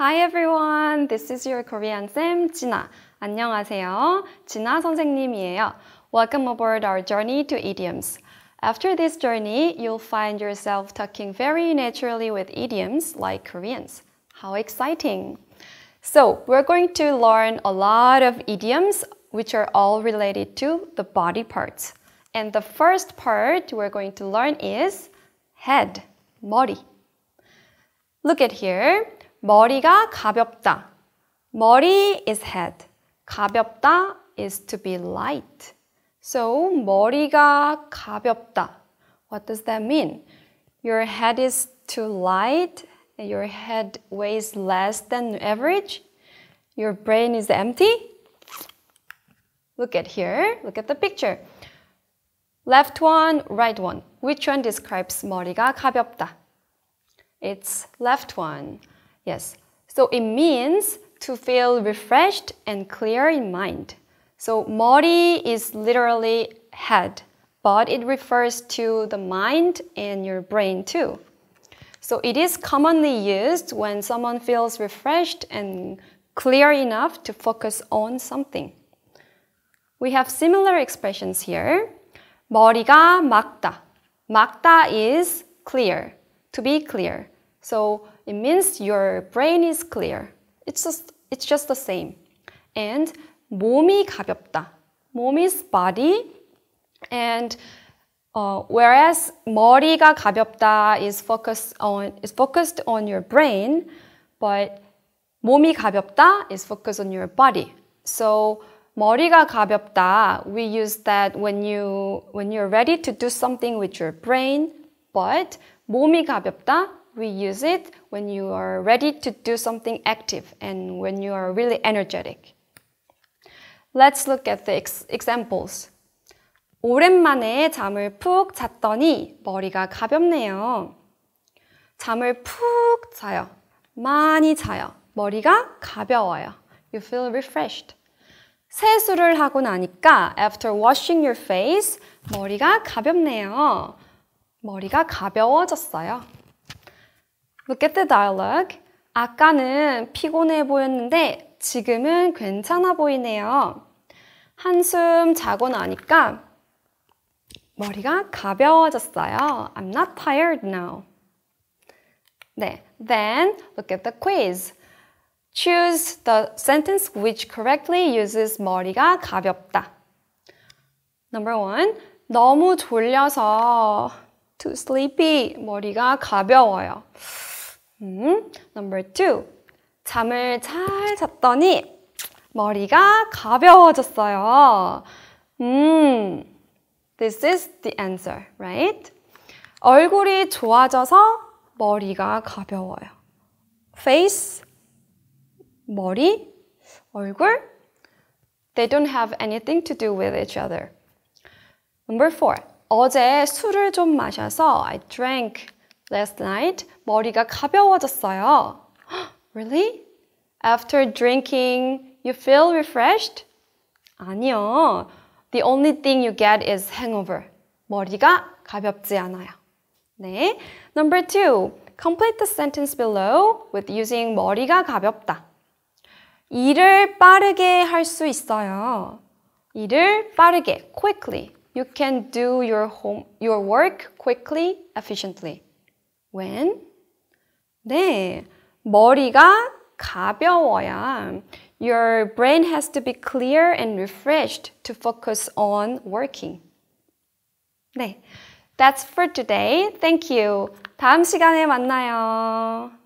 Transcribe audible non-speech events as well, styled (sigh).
Hi everyone, this is your Korean Sam Jina. 안녕하세요, Jina 선생님이에요. Welcome aboard our journey to idioms. After this journey, you'll find yourself talking very naturally with idioms like Koreans. How exciting! So, we're going to learn a lot of idioms which are all related to the body parts. And the first part we're going to learn is head, 머리. Look at here. 머리가 가볍다. 머리 is head. 가볍다 is to be light. So 머리가 가볍다. What does that mean? Your head is too light. Your head weighs less than average. Your brain is empty. Look at here. Look at the picture. Left one, right one. Which one describes 머리가 가볍다? It's left one. Yes, so it means to feel refreshed and clear in mind. So 머리 is literally head, but it refers to the mind and your brain too. So it is commonly used when someone feels refreshed and clear enough to focus on something. We have similar expressions here. 머리가 막다. 막다 is clear, to be clear. So it means your brain is clear. It's just, it's just the same. And 몸이 가볍다. 몸 is body. And uh, whereas 머리가 가볍다 is focused on is focused on your brain, but 몸이 가볍다 is focused on your body. So 머리가 가볍다 we use that when you when you're ready to do something with your brain, but 몸이 가볍다 we use it when you are ready to do something active and when you are really energetic. Let's look at the ex examples. 오랜만에 잠을 푹 잤더니 머리가 가볍네요. 잠을 푹 자요. 많이 자요. 머리가 가벼워요. You feel refreshed. 세수를 하고 나니까 after washing your face 머리가 가볍네요. 머리가 가벼워졌어요. Look at the dialogue. 아까는 피곤해 보였는데 지금은 괜찮아 보이네요. 한숨 자고 나니까 머리가 가벼워졌어요. I'm not tired now. 네, then look at the quiz. Choose the sentence which correctly uses 머리가 가볍다. Number one, 너무 졸려서 too sleepy, 머리가 가벼워요. number two. 잠을 잘 잤더니 머리가 가벼워졌어요. 음, this is the answer, right? 얼굴이 좋아져서 머리가 가벼워요. face, 머리, 얼굴. They don't have anything to do with each other. Number four. 어제 술을 좀 마셔서 I drank Last night 머리가 가벼워졌어요. (gasps) Really? After drinking, you feel refreshed? 아니요. The only thing you get is hangover. 머리가 가볍지 않아요. 네. Number two. Complete the sentence below with using 머리가 가볍다. 일을 빠르게 할 수 있어요. 일을 빠르게, quickly. You can do your home, your work quickly, efficiently when? 네, 머리가 가벼워야 your brain has to be clear and refreshed to focus on working. 네, that's for today. Thank you. 다음 시간에 만나요.